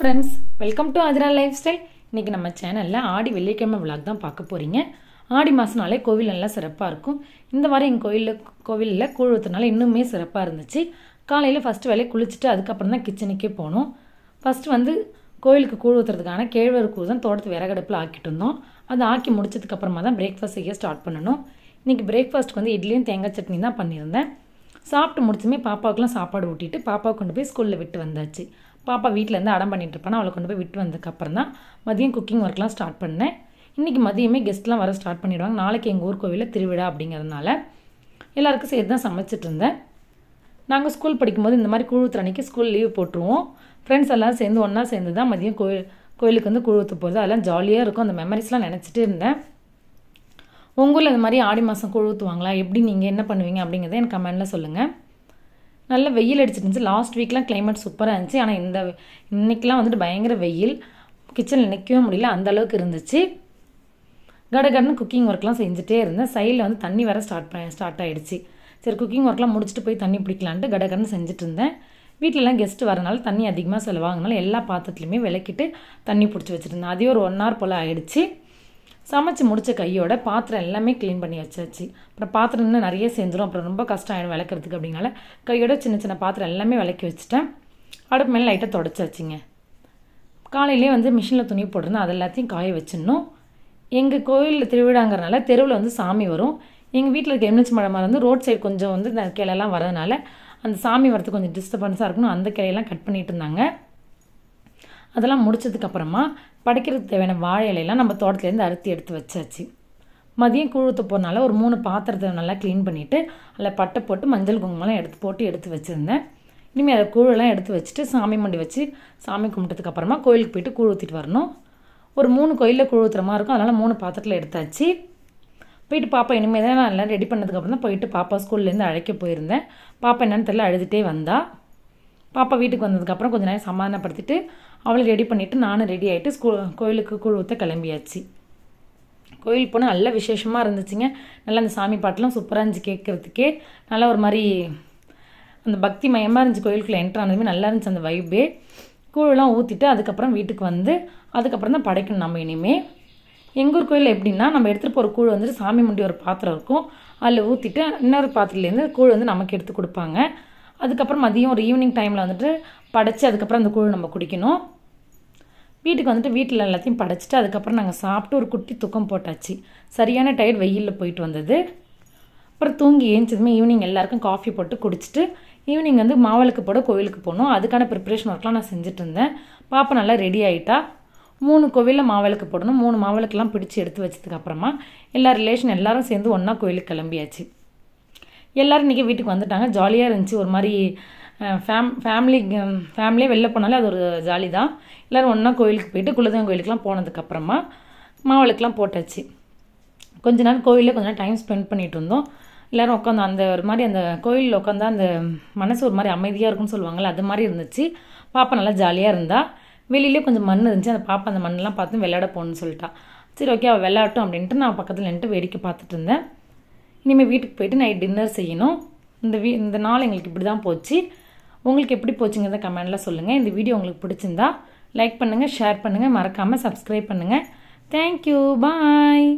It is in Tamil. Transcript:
friends welcome to Athira lifestyle இன்றைக்கி நம்ம சேனலில் ஆடி வெள்ளிக்கிழமை விழாக் தான் பார்க்க போகிறீங்க ஆடி மாதம்னாலே கோவில் நல்லா சிறப்பாக இருக்கும் இந்த மாதிரி எங்கள் கோயிலில் கோவிலில் கூழ் இன்னுமே சிறப்பாக இருந்துச்சு காலையில் ஃபஸ்ட்டு வேலையை குளிச்சுட்டு அதுக்கப்புறம் தான் கிச்சனுக்கே போனோம் ஃபஸ்ட்டு வந்து கோவிலுக்கு கூழ் ஊற்றுறதுக்கான கேழ்வரகு கூழ் தான் தோட்டத்து விறகடுப்பில் ஆக்கிட்டு இருந்தோம் அதை ஆக்கி முடிச்சதுக்கப்புறமா தான் பிரேக்ஃபாஸ்ட் செய்ய ஸ்டார்ட் பண்ணணும் இன்றைக்கி பிரேக்ஃபாஸ்ட்டுக்கு வந்து இட்லியும் தேங்காய் சட்னி தான் பண்ணியிருந்தேன் சாப்பிட்டு முடிச்சுமே பாப்பாவுக்குலாம் சாப்பாடு ஊட்டிட்டு பாப்பாவை கொண்டு போய் ஸ்கூலில் விட்டு வந்தாச்சு பாப்பா வீட்டிலேருந்து அடம் பண்ணிகிட்ருப்பானா அவளை கொண்டு போய் விட்டு வந்ததுக்கப்புறம் தான் மதியம் குக்கிங் ஒர்க்லாம் ஸ்டார்ட் பண்ணேன் இன்றைக்கி மதியமே கெஸ்ட்லாம் வர ஸ்டார்ட் பண்ணிவிடுவாங்க நாளைக்கு எங்கள் ஊர் கோவிலில் திருவிழா அப்படிங்கிறதுனால எல்லாருக்கும் சேர்த்து தான் சமைச்சிட்டு இருந்தேன் நாங்கள் ஸ்கூல் படிக்கும்போது இந்த மாதிரி குழுவுத்து அன்றைக்கி ஸ்கூல் லீவ் போட்டுருவோம் ஃப்ரெண்ட்ஸ் எல்லாம் சேர்ந்து ஒன்றா சேர்ந்து தான் மதியம் கோயில் கோயிலுக்கு வந்து குழுவுத்து போகிறது அதெல்லாம் ஜாலியாக இருக்கும் அந்த மெமரிஸ்லாம் நினச்சிட்டு இருந்தேன் உங்களில் இந்த மாதிரி ஆடி மாதம் குழுவுத்துவாங்களா எப்படி நீங்கள் என்ன பண்ணுவீங்க அப்படிங்கிறத எனக்கு கமெண்டில் சொல்லுங்கள் நல்ல வெயில் அடிச்சிட்டு இருந்துச்சு லாஸ்ட் வீக்லாம் கிளைமேட் சூப்பராக இருந்துச்சு ஆனால் இந்த இன்றைக்கெலாம் வந்துட்டு பயங்கர வெயில் கிச்சனில் நிற்கவே முடியல அந்த அளவுக்கு இருந்துச்சு கடகடன்னு குக்கிங் ஒர்க்லாம் செஞ்சுட்டே இருந்தேன் சைடில் வந்து தண்ணி வர ஸ்டார்ட் பண்ண ஸ்டார்ட் ஆகிடுச்சு சரி குக்கிங் ஒர்க்லாம் முடிச்சுட்டு போய் தண்ணி பிடிக்கலான்ட்டு கடன் செஞ்சுட்டு இருந்தேன் வீட்டிலலாம் கெஸ்ட்டு வரனால தண்ணி அதிகமாக செலவாங்கனால எல்லா பாத்திரத்துலையுமே விளக்கிட்டு தண்ணி பிடிச்சி வச்சுருந்தேன் அதே ஒரு ஒன் ஹவர் போல் ஆகிடுச்சு சமைச்சு முடித்த கையோட பாத்திரம் எல்லாமே க்ளீன் பண்ணி வச்சாச்சு அப்புறம் பாத்திரம் இன்னும் நிறைய சேர்ந்துடும் அப்புறம் ரொம்ப கஷ்டம் ஆகிடும் விளக்குறதுக்கு அப்படின்னால கையோட சின்ன சின்ன பாத்திரம் எல்லாமே விளக்கி வச்சுட்டேன் அடுப்பு மேலே லைட்டாக தொடச்சாச்சுங்க காலையிலே வந்து மிஷினில் துணி போட்டிருந்தேன் அது எல்லாத்தையும் காய வச்சிடணும் எங்கள் கோயிலில் திருவிழாங்கிறனால தெருவில் வந்து சாமி வரும் எங்கள் வீட்டில் இருக்க எம்எல்சி மழை வந்து ரோட் சைடு கொஞ்சம் வந்து கிளையெல்லாம் வரதுனால அந்த சாமி வரது கொஞ்சம் டிஸ்டர்பன்ஸாக இருக்கணும் அந்த கிளையெல்லாம் கட் பண்ணிகிட்டு இருந்தாங்க அதெல்லாம் முடித்ததுக்கப்புறமா படைக்கிறதுக்கு தேவையான வாழை இலையெல்லாம் நம்ம தோட்டத்துலேருந்து அறுத்து எடுத்து வச்சாச்சு மதியம் கூழுத்து போனால ஒரு மூணு பாத்திரத்தை நல்லா க்ளீன் பண்ணிவிட்டு அதில் பட்டை போட்டு மஞ்சள் குங்குமெல்லாம் எடுத்து போட்டு எடுத்து வச்சுருந்தேன் இனிமேல் அதை கூழெல்லாம் எடுத்து வச்சுட்டு சாமி மண்டி வச்சு சாமி கும்பிட்டதுக்கப்புறமா கோயிலுக்கு போயிட்டு கூழ் ஊற்றிட்டு வரணும் ஒரு மூணு கோயிலில் கூழ் ஊற்றுற மாதிரி இருக்கும் அதனால் மூணு பாத்திரத்தில் எடுத்தாச்சு போயிட்டு பாப்பா இனிமேல் தான் நான் எல்லாம் ரெடி பண்ணதுக்கப்புறம் தான் போயிட்டு பாப்பா ஸ்கூல்லேருந்து அழைக்க போயிருந்தேன் பாப்பா என்னென்னு தெரியல அழுதுகிட்டே வந்தால் பாப்பா வீட்டுக்கு வந்ததுக்கப்புறம் கொஞ்சம் நேரம் சமாதானப்படுத்திட்டு அவளை ரெடி பண்ணிவிட்டு நானும் ரெடி ஆகிட்டு ஸ்கூ கோயிலுக்கு குழுவத்த கிளம்பியாச்சு கோயில் போனால் நல்ல விசேஷமாக இருந்துச்சுங்க நல்லா அந்த சாமி பாட்டெலாம் சூப்பராக இருந்துச்சு கேட்குறதுக்கே நல்லா ஒரு மாதிரி அந்த பக்தி மயமாக இருந்துச்சு கோயிலுக்குள்ளே என்ட்ரு ஆனதுமே நல்லா இருந்துச்சு அந்த வைபே கூழெலாம் ஊற்றிட்டு அதுக்கப்புறம் வீட்டுக்கு வந்து அதுக்கப்புறம் தான் படைக்கணும் நம்ம இனிமேல் எங்கள் ஊர் கோயிலில் எப்படின்னா நம்ம எடுத்துகிட்டு போகிற கூழ் வந்துட்டு சாமி முண்டி ஒரு பாத்திரம் இருக்கும் அதில் ஊற்றிட்டு இன்னொரு பாத்திரத்துலேருந்து கூழ் வந்து நமக்கு எடுத்து கொடுப்பாங்க அதுக்கப்புறம் மதியம் ஒரு ஈவினிங் டைமில் வந்துட்டு படைச்சி அதுக்கப்புறம் அந்த கூழ் நம்ம குடிக்கணும் வீட்டுக்கு வந்துட்டு வீட்டில் எல்லாத்தையும் படைச்சிட்டு அதுக்கப்புறம் நாங்கள் சாப்பிட்டு ஒரு குட்டி தூக்கம் போட்டாச்சு சரியான டயர்ட் வெயிலில் போயிட்டு வந்தது அப்புறம் தூங்கி ஏஞ்சதுமே ஈவினிங் எல்லாேருக்கும் காஃபி போட்டு குடிச்சிட்டு ஈவினிங் வந்து மாவளுக்கு போட கோவிலுக்கு போகணும் அதுக்கான ப்ரிப்ரேஷன் ஒர்க்லாம் நான் செஞ்சுட்டு இருந்தேன் பாப்பா நல்லா ரெடி ஆகிட்டா மூணு கோவிலில் மாவளுக்கு போடணும் மூணு மாவளுக்கெல்லாம் பிடிச்சி எடுத்து வச்சதுக்கப்புறமா எல்லா ரிலேஷன் எல்லாரும் சேர்ந்து ஒன்றா கோயிலுக்கு கிளம்பியாச்சு எல்லோரும் இன்றைக்கி வீட்டுக்கு வந்துட்டாங்க ஜாலியாக இருந்துச்சு ஒரு மாதிரி ஃபேம் ஃபேமிலி ஃபேமிலியே வெளில போனாலே அது ஒரு ஜாலி தான் எல்லோரும் ஒன்றா கோயிலுக்கு போயிட்டு குலதெய்வம் கோயிலுக்குலாம் போனதுக்கப்புறமா மாவளுக்குலாம் போட்டாச்சு கொஞ்ச நாள் கோயிலில் கொஞ்ச நேரம் டைம் ஸ்பெண்ட் பண்ணிகிட்டு இருந்தோம் எல்லோரும் உட்காந்து அந்த ஒரு மாதிரி அந்த கோயிலில் உட்காந்தா அந்த மனசு ஒரு மாதிரி அமைதியாக இருக்கும்னு சொல்லுவாங்கள்ல அது மாதிரி இருந்துச்சு பாப்பா நல்லா ஜாலியாக இருந்தா வெளியிலே கொஞ்சம் மண் இருந்துச்சு அந்த பாப்பா அந்த மண்ணெலாம் பார்த்து விளையாட போகணுன்னு சொல்லிட்டா சரி ஓகே அவள் விளையாட்டும் அப்படின்ட்டு நான் பக்கத்தில் நின்ட்டு வேடிக்கை பார்த்துட்டு இருந்தேன் இனிமேல் வீட்டுக்கு போயிட்டு நைட் டின்னர் செய்யணும் இந்த வீ இந்த நாள் எங்களுக்கு இப்படி தான் போச்சு உங்களுக்கு எப்படி போச்சுங்கிறத கமெண்டில் சொல்லுங்கள் இந்த வீடியோ உங்களுக்கு பிடிச்சிருந்தா லைக் பண்ணுங்கள் ஷேர் பண்ணுங்கள் மறக்காமல் சப்ஸ்கிரைப் பண்ணுங்கள் தேங்க்யூ பாய்